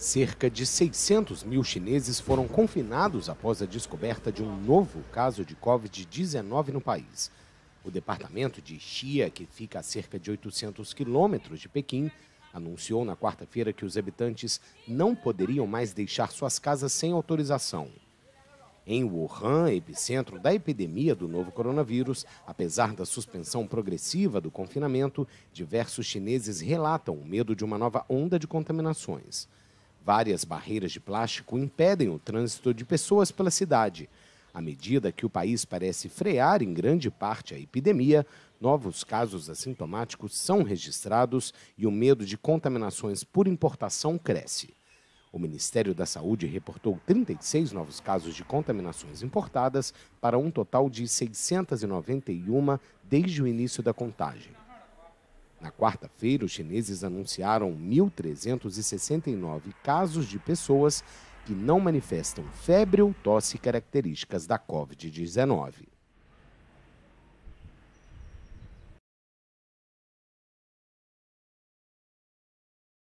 Cerca de 600 mil chineses foram confinados após a descoberta de um novo caso de Covid-19 no país. O departamento de Xia, que fica a cerca de 800 quilômetros de Pequim, anunciou na quarta-feira que os habitantes não poderiam mais deixar suas casas sem autorização. Em Wuhan, epicentro da epidemia do novo coronavírus, apesar da suspensão progressiva do confinamento, diversos chineses relatam o medo de uma nova onda de contaminações. Várias barreiras de plástico impedem o trânsito de pessoas pela cidade. À medida que o país parece frear em grande parte a epidemia, novos casos assintomáticos são registrados e o medo de contaminações por importação cresce. O Ministério da Saúde reportou 36 novos casos de contaminações importadas, para um total de 691 desde o início da contagem. Na quarta-feira, os chineses anunciaram 1.369 casos de pessoas que não manifestam febre ou tosse características da Covid-19.